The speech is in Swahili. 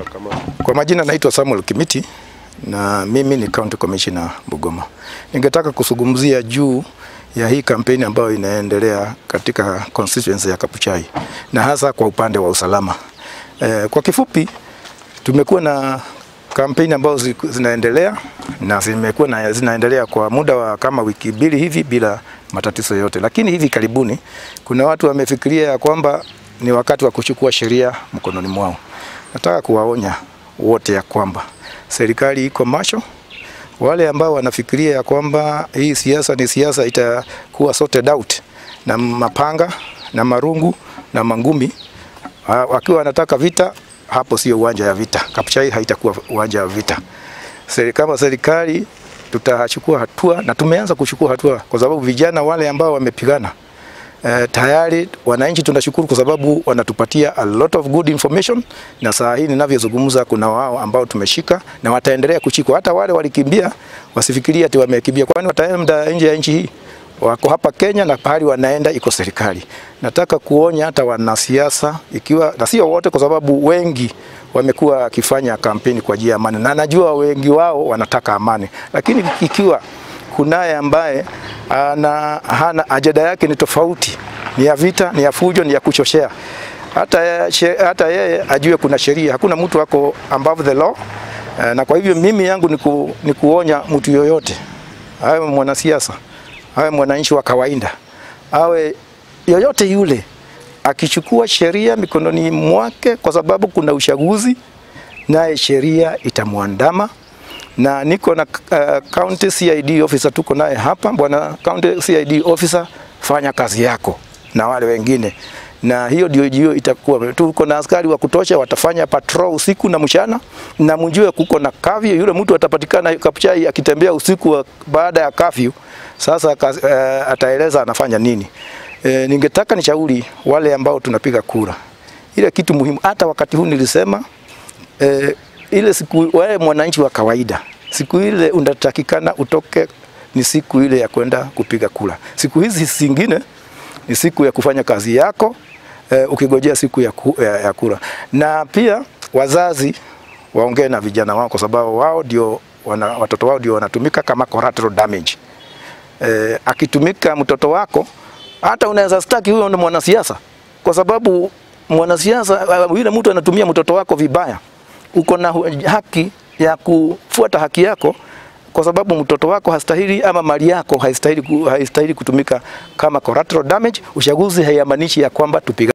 Ah, kwa majina naitwa Samuel Kimiti na mimi ni County Commissioner Bugoma. Ningetaka kuzungumzia juu ya hii kampeni ambayo inaendelea katika constituency ya Kapuchai na hasa kwa upande wa usalama. E, kwa kifupi tumekuwa na kampeni ambazo zinaendelea na zimekuwa na zinaendelea kwa muda wa kama wiki mbili hivi bila matatizo yote, lakini hivi karibuni kuna watu wamefikiria ya kwamba ni wakati wa kuchukua sheria mkononi mwao. Nataka kuwaonya wote ya kwamba serikali iko macho. Wale ambao wanafikiria ya kwamba hii siasa ni siasa itakuwa sorted out na mapanga na marungu na mangumi, wakiwa wanataka vita, hapo sio uwanja ya vita. Kabuchai haitakuwa uwanja ya vita. Kama serikali tutachukua hatua na tumeanza kuchukua hatua, kwa sababu vijana wale ambao wamepigana Eh, tayari wananchi tunashukuru kwa sababu wanatupatia a lot of good information, na saa hii ninavyozungumza kuna wao ambao tumeshika na wataendelea kuchikwa. Hata wale walikimbia wasifikirie ati wamekimbia, kwani wataenda nje ya nchi hii wako hapa Kenya na pahali wanaenda iko serikali. Nataka kuonya hata wanasiasa, ikiwa na sio wote, kwa sababu wengi wamekuwa wakifanya kampeni kwa ajili ya amani, na najua wengi wao wanataka amani, lakini ikiwa kunaye ambaye ana, hana ajenda yake ni tofauti, ni ya vita, ni ya fujo, ni ya kuchoshea. Hata, hata yeye ajue kuna sheria, hakuna mtu ako above the law. Eh, na kwa hivyo mimi yangu ni, ku, ni kuonya mtu yoyote, awe mwanasiasa, awe mwananchi wa kawaida, awe yoyote yule, akichukua sheria mikononi mwake, kwa sababu kuna uchaguzi, naye sheria itamwandama na niko na uh, county CID officer tuko naye hapa. Bwana county CID officer, fanya kazi yako na wale wengine, na hiyo ndio hiyo itakuwa. Tuko na askari wa kutosha, watafanya patrol usiku na mchana, na mjue kuko na kafyu. Yule mtu atapatikana Kapchai akitembea usiku wa, baada ya kafyu, sasa uh, ataeleza anafanya nini. E, ningetaka nishauri wale ambao tunapiga kura ile kitu muhimu. Hata wakati huu nilisema e, ile siku wewe mwananchi wa kawaida, siku ile unatakikana utoke ni siku ile ya kwenda kupiga kura. Siku hizi zingine ni siku ya kufanya kazi yako e, eh, ukigojea siku ya, ku, ya, ya kura. Na pia wazazi waongee na vijana wao, kwa sababu wao ndio wana, watoto wao ndio wanatumika kama collateral damage. E, akitumika mtoto wako, hata unaweza staki huyo ni mwanasiasa, kwa sababu mwanasiasa eh, yule mtu anatumia mtoto wako vibaya uko na haki ya kufuata haki yako kwa sababu mtoto wako hastahili ama mali yako haistahili, haistahili kutumika kama collateral damage. Uchaguzi haiamanishi ya kwamba tupiga